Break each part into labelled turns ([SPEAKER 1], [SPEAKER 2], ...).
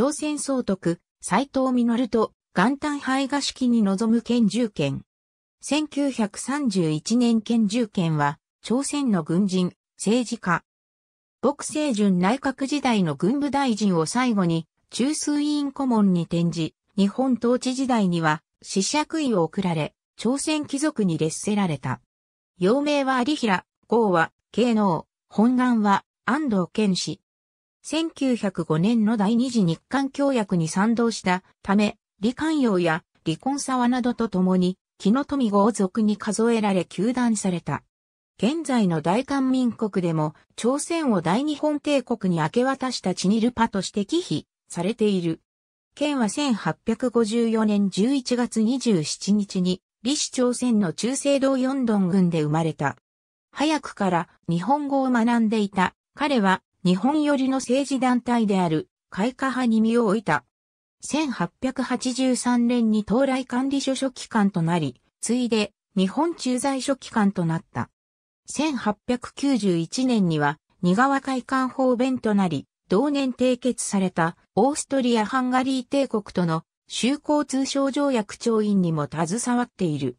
[SPEAKER 1] 朝鮮総督、斎藤実と元旦排賀式に臨む県銃県。1931年県銃県は、朝鮮の軍人、政治家。朴成淳内閣時代の軍部大臣を最後に、中枢委員顧問に転じ、日本統治時代には、死爵位を送られ、朝鮮貴族に列せられた。幼名は有平、豪は、慶能、本願は、安藤健氏、1905年の第二次日韓協約に賛同したため、李寛陽や李根沢などと共に、木の富豪族に数えられ休断された。現在の大韓民国でも、朝鮮を大日本帝国に明け渡したチニルパとして忌避されている。県は1854年11月27日に、李氏朝鮮の中西道四ンドン郡で生まれた。早くから日本語を学んでいた。彼は日本寄りの政治団体である開花派に身を置いた。1883年に到来管理所書記官となり、ついで日本駐在書機関となった。1891年には二川会館方便となり、同年締結されたオーストリア・ハンガリー帝国との修好通商条約調印にも携わっている。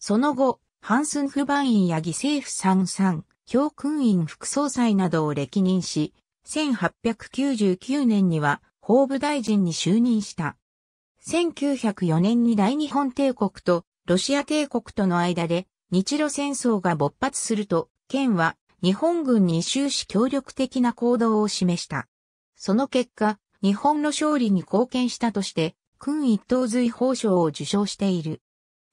[SPEAKER 1] その後、ハンスンフバインや犠牲府三三、教訓院副総裁などを歴任し、1899年には法務大臣に就任した。1904年に大日本帝国とロシア帝国との間で日露戦争が勃発すると、県は日本軍に終始協力的な行動を示した。その結果、日本の勝利に貢献したとして、君一等随法賞を受賞している。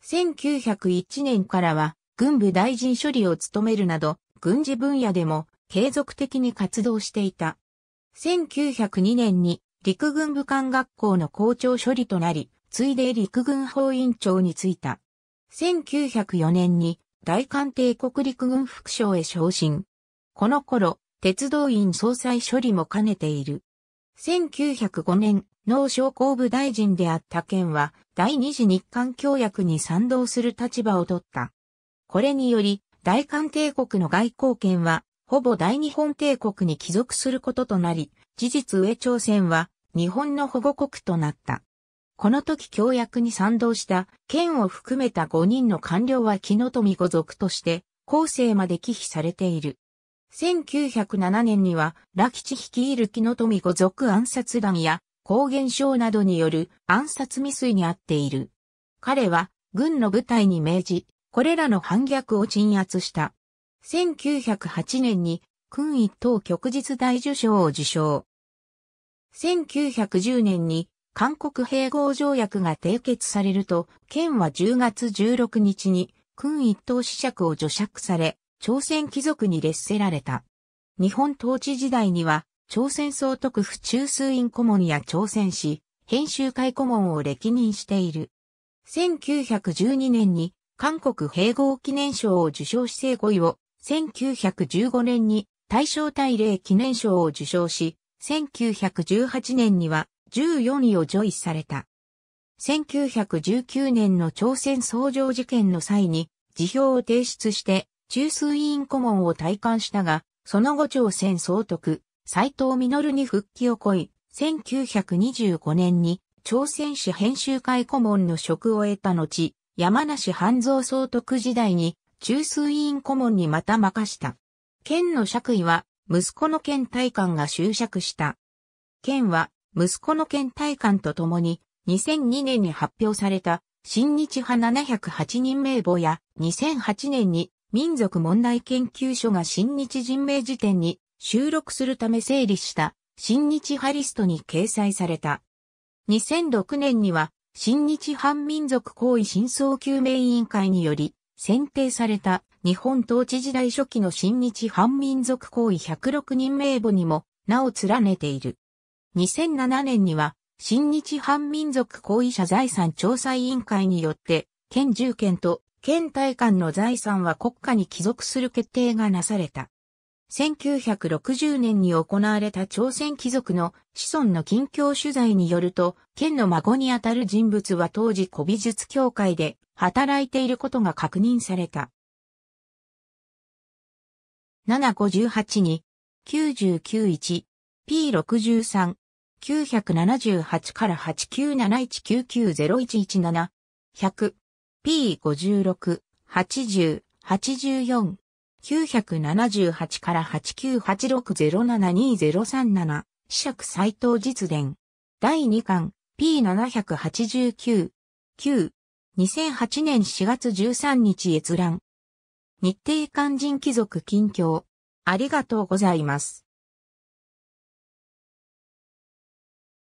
[SPEAKER 1] 1901年からは、軍部大臣処理を務めるなど、軍事分野でも継続的に活動していた。1902年に陸軍武官学校の校長処理となり、ついで陸軍法院長に就いた。1904年に大韓帝国陸軍副省へ昇進。この頃、鉄道院総裁処理も兼ねている。1905年、農商工部大臣であった県は、第二次日韓協約に賛同する立場を取った。これにより、大韓帝国の外交権は、ほぼ大日本帝国に帰属することとなり、事実上朝鮮は日本の保護国となった。この時協約に賛同した県を含めた5人の官僚は木の富五族として後世まで忌避されている。1907年には、ラ吉率いる木の富五族暗殺団や、抗原症などによる暗殺未遂にあっている。彼は、軍の部隊に命じ、これらの反逆を鎮圧した。1908年に、勲一等旭日大受賞を受賞。1910年に、韓国併合条約が締結されると、県は10月16日に、勲一等子爵を除釈され、朝鮮貴族に劣せられた。日本統治時代には、朝鮮総督府中枢院顧問や朝鮮市、編集会顧問を歴任している。1912年に韓国併合記念賞を受賞し生5位を、1915年に大正大礼記念賞を受賞し、1918年には14位をジョイされた。1919年の朝鮮総上事件の際に、辞表を提出して、中枢委員顧問を退官したが、その後朝鮮総督、斎藤実に復帰をい、1925年に朝鮮史編集会顧問の職を得た後、山梨半蔵総督時代に中枢委員顧問にまた任した。県の爵位は息子の県大官が就職した。県は息子の県大官と共に2002年に発表された新日派708人名簿や2008年に民族問題研究所が新日人名辞典に収録するため整理した新日派リストに掲載された。2006年には新日反民族行為真相究明委員会により、選定された日本統治時代初期の新日反民族行為106人名簿にも名を連ねている。2007年には、新日反民族行為者財産調査委員会によって、県住県と県大官の財産は国家に帰属する決定がなされた。1960年に行われた朝鮮貴族の子孫の近況取材によると、県の孫にあたる人物は当時古美術協会で働いていることが確認された。758に、991、P63、978から8971990117、100、P56、80、84、978から8 9 8 6 0 7 2 0 3 7 7釈斎藤実伝。第2巻、P789。9。2008年4月13日閲覧。日程肝心貴族近況。ありがとうございます。